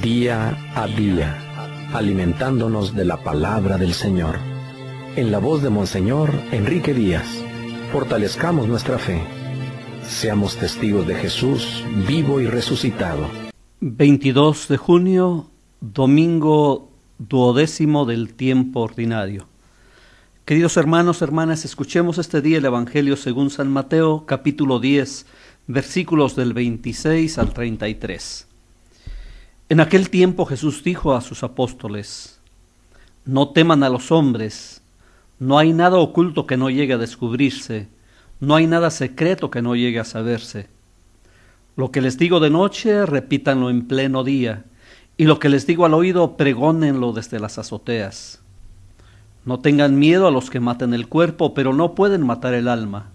día a día, alimentándonos de la palabra del Señor. En la voz de Monseñor Enrique Díaz, fortalezcamos nuestra fe. Seamos testigos de Jesús vivo y resucitado. 22 de junio, domingo duodécimo del tiempo ordinario. Queridos hermanos, hermanas, escuchemos este día el Evangelio según San Mateo, capítulo 10, versículos del 26 al 33. En aquel tiempo Jesús dijo a sus apóstoles, No teman a los hombres, no hay nada oculto que no llegue a descubrirse, no hay nada secreto que no llegue a saberse. Lo que les digo de noche, repítanlo en pleno día, y lo que les digo al oído, pregónenlo desde las azoteas. No tengan miedo a los que matan el cuerpo, pero no pueden matar el alma.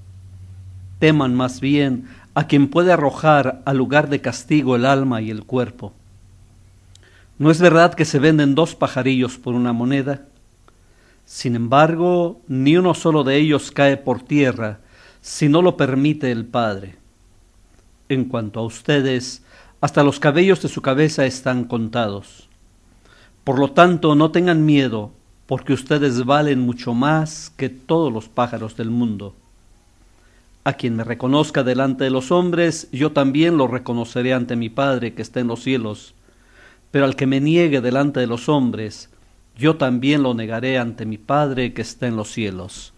Teman más bien a quien puede arrojar al lugar de castigo el alma y el cuerpo. ¿No es verdad que se venden dos pajarillos por una moneda? Sin embargo, ni uno solo de ellos cae por tierra si no lo permite el Padre. En cuanto a ustedes, hasta los cabellos de su cabeza están contados. Por lo tanto, no tengan miedo, porque ustedes valen mucho más que todos los pájaros del mundo. A quien me reconozca delante de los hombres, yo también lo reconoceré ante mi Padre que está en los cielos pero al que me niegue delante de los hombres, yo también lo negaré ante mi Padre que está en los cielos.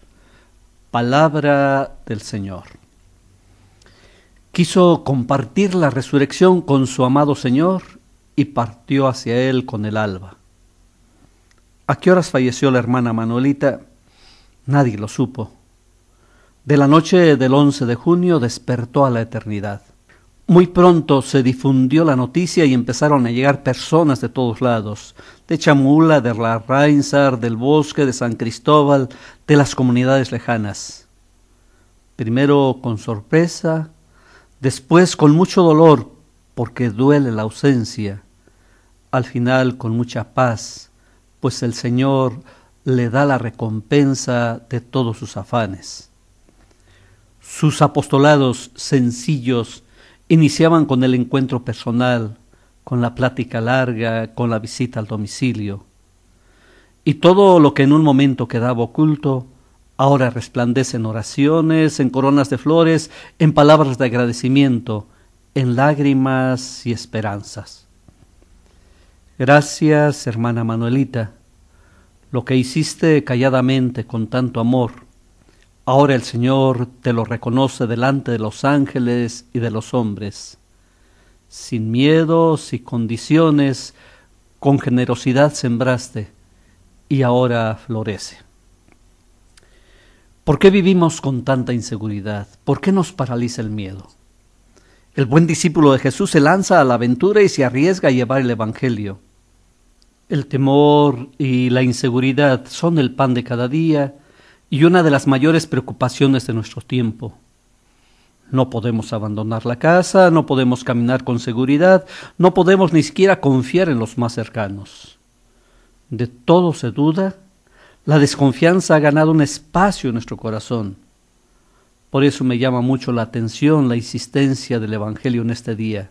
Palabra del Señor. Quiso compartir la resurrección con su amado Señor y partió hacia él con el alba. ¿A qué horas falleció la hermana Manuelita? Nadie lo supo. De la noche del 11 de junio despertó a la eternidad. Muy pronto se difundió la noticia y empezaron a llegar personas de todos lados, de Chamula, de la Rainsar, del bosque, de San Cristóbal, de las comunidades lejanas. Primero con sorpresa, después con mucho dolor, porque duele la ausencia, al final con mucha paz, pues el Señor le da la recompensa de todos sus afanes. Sus apostolados sencillos Iniciaban con el encuentro personal, con la plática larga, con la visita al domicilio. Y todo lo que en un momento quedaba oculto, ahora resplandece en oraciones, en coronas de flores, en palabras de agradecimiento, en lágrimas y esperanzas. Gracias, hermana Manuelita, lo que hiciste calladamente con tanto amor, Ahora el Señor te lo reconoce delante de los ángeles y de los hombres. Sin miedos y condiciones, con generosidad sembraste y ahora florece. ¿Por qué vivimos con tanta inseguridad? ¿Por qué nos paraliza el miedo? El buen discípulo de Jesús se lanza a la aventura y se arriesga a llevar el Evangelio. El temor y la inseguridad son el pan de cada día y una de las mayores preocupaciones de nuestro tiempo. No podemos abandonar la casa, no podemos caminar con seguridad, no podemos ni siquiera confiar en los más cercanos. De todo se duda, la desconfianza ha ganado un espacio en nuestro corazón. Por eso me llama mucho la atención la insistencia del Evangelio en este día.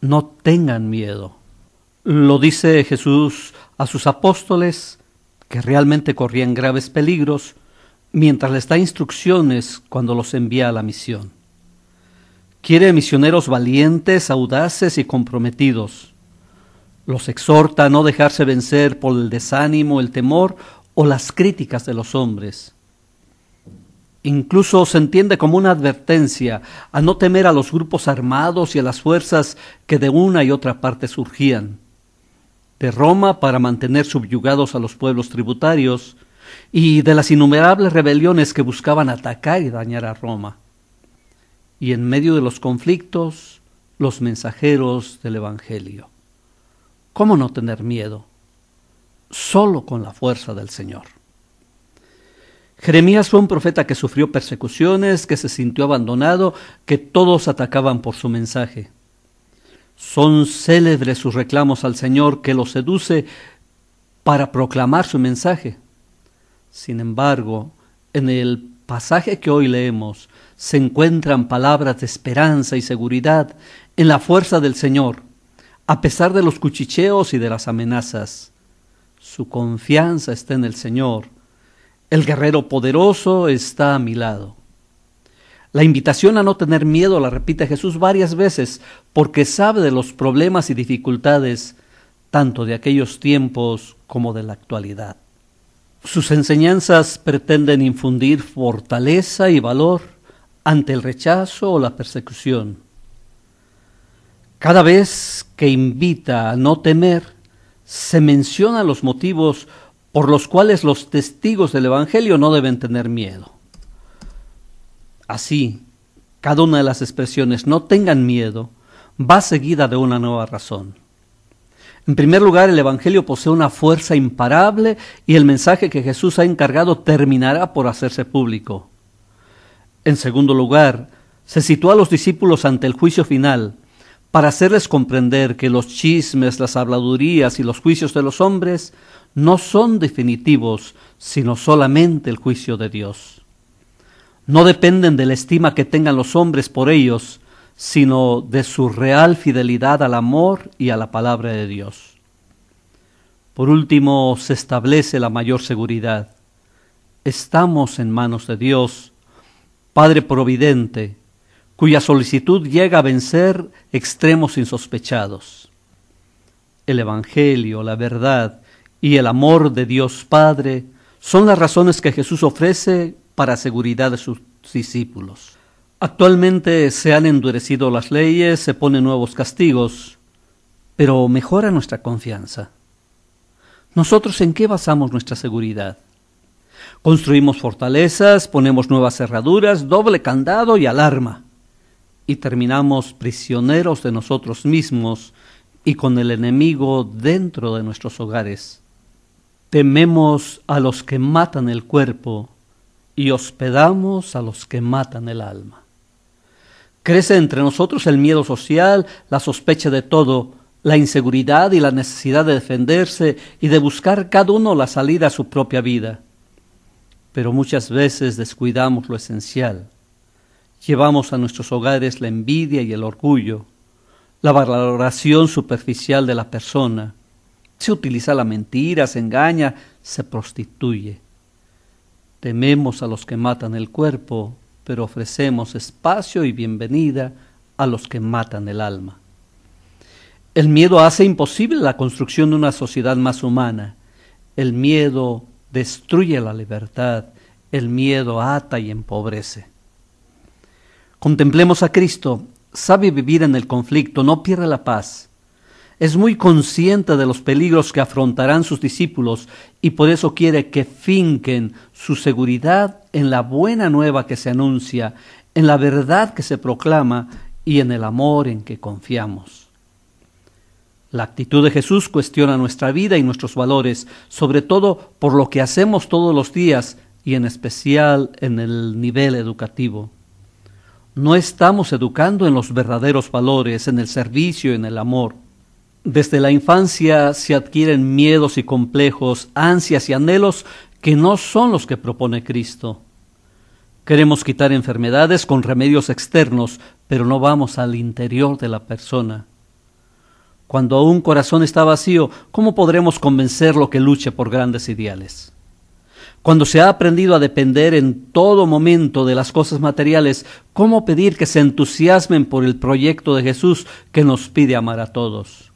No tengan miedo. Lo dice Jesús a sus apóstoles que realmente corrían graves peligros, mientras les da instrucciones cuando los envía a la misión. Quiere misioneros valientes, audaces y comprometidos. Los exhorta a no dejarse vencer por el desánimo, el temor o las críticas de los hombres. Incluso se entiende como una advertencia a no temer a los grupos armados y a las fuerzas que de una y otra parte surgían de Roma para mantener subyugados a los pueblos tributarios y de las innumerables rebeliones que buscaban atacar y dañar a Roma. Y en medio de los conflictos, los mensajeros del Evangelio. ¿Cómo no tener miedo? Solo con la fuerza del Señor. Jeremías fue un profeta que sufrió persecuciones, que se sintió abandonado, que todos atacaban por su mensaje. Son célebres sus reclamos al Señor que los seduce para proclamar su mensaje. Sin embargo, en el pasaje que hoy leemos se encuentran palabras de esperanza y seguridad en la fuerza del Señor, a pesar de los cuchicheos y de las amenazas. Su confianza está en el Señor. El guerrero poderoso está a mi lado. La invitación a no tener miedo la repite Jesús varias veces porque sabe de los problemas y dificultades tanto de aquellos tiempos como de la actualidad. Sus enseñanzas pretenden infundir fortaleza y valor ante el rechazo o la persecución. Cada vez que invita a no temer, se mencionan los motivos por los cuales los testigos del Evangelio no deben tener miedo. Así, cada una de las expresiones no tengan miedo va seguida de una nueva razón. En primer lugar, el Evangelio posee una fuerza imparable y el mensaje que Jesús ha encargado terminará por hacerse público. En segundo lugar, se sitúa a los discípulos ante el juicio final para hacerles comprender que los chismes, las habladurías y los juicios de los hombres no son definitivos, sino solamente el juicio de Dios no dependen de la estima que tengan los hombres por ellos, sino de su real fidelidad al amor y a la palabra de Dios. Por último, se establece la mayor seguridad. Estamos en manos de Dios, Padre Providente, cuya solicitud llega a vencer extremos insospechados. El Evangelio, la verdad y el amor de Dios Padre son las razones que Jesús ofrece para seguridad de sus discípulos. Actualmente se han endurecido las leyes, se ponen nuevos castigos, pero mejora nuestra confianza. ¿Nosotros en qué basamos nuestra seguridad? Construimos fortalezas, ponemos nuevas cerraduras, doble candado y alarma. Y terminamos prisioneros de nosotros mismos y con el enemigo dentro de nuestros hogares. Tememos a los que matan el cuerpo y hospedamos a los que matan el alma. Crece entre nosotros el miedo social, la sospecha de todo, la inseguridad y la necesidad de defenderse y de buscar cada uno la salida a su propia vida. Pero muchas veces descuidamos lo esencial. Llevamos a nuestros hogares la envidia y el orgullo, la valoración superficial de la persona. Se utiliza la mentira, se engaña, se prostituye. Tememos a los que matan el cuerpo, pero ofrecemos espacio y bienvenida a los que matan el alma. El miedo hace imposible la construcción de una sociedad más humana. El miedo destruye la libertad. El miedo ata y empobrece. Contemplemos a Cristo. Sabe vivir en el conflicto, no pierde la paz es muy consciente de los peligros que afrontarán sus discípulos y por eso quiere que finquen su seguridad en la buena nueva que se anuncia, en la verdad que se proclama y en el amor en que confiamos. La actitud de Jesús cuestiona nuestra vida y nuestros valores, sobre todo por lo que hacemos todos los días y en especial en el nivel educativo. No estamos educando en los verdaderos valores, en el servicio, en el amor. Desde la infancia se adquieren miedos y complejos, ansias y anhelos que no son los que propone Cristo. Queremos quitar enfermedades con remedios externos, pero no vamos al interior de la persona. Cuando aún un corazón está vacío, ¿cómo podremos convencerlo que luche por grandes ideales? Cuando se ha aprendido a depender en todo momento de las cosas materiales, ¿cómo pedir que se entusiasmen por el proyecto de Jesús que nos pide amar a todos?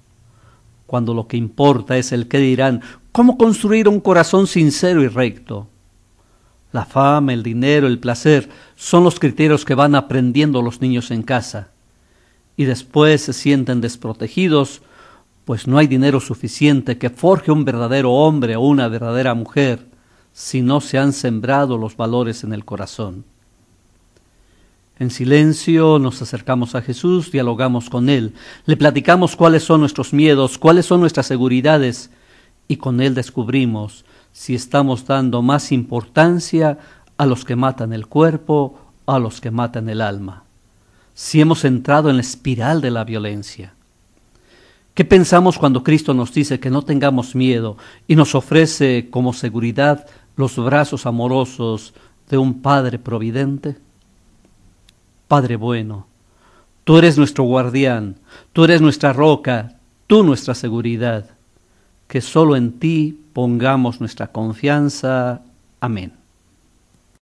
cuando lo que importa es el que dirán, ¿cómo construir un corazón sincero y recto? La fama, el dinero, el placer son los criterios que van aprendiendo los niños en casa. Y después se sienten desprotegidos, pues no hay dinero suficiente que forje un verdadero hombre o una verdadera mujer si no se han sembrado los valores en el corazón. En silencio nos acercamos a Jesús, dialogamos con Él, le platicamos cuáles son nuestros miedos, cuáles son nuestras seguridades y con Él descubrimos si estamos dando más importancia a los que matan el cuerpo, a los que matan el alma, si hemos entrado en la espiral de la violencia. ¿Qué pensamos cuando Cristo nos dice que no tengamos miedo y nos ofrece como seguridad los brazos amorosos de un Padre Providente? Padre bueno. Tú eres nuestro guardián, tú eres nuestra roca, tú nuestra seguridad. Que solo en ti pongamos nuestra confianza. Amén.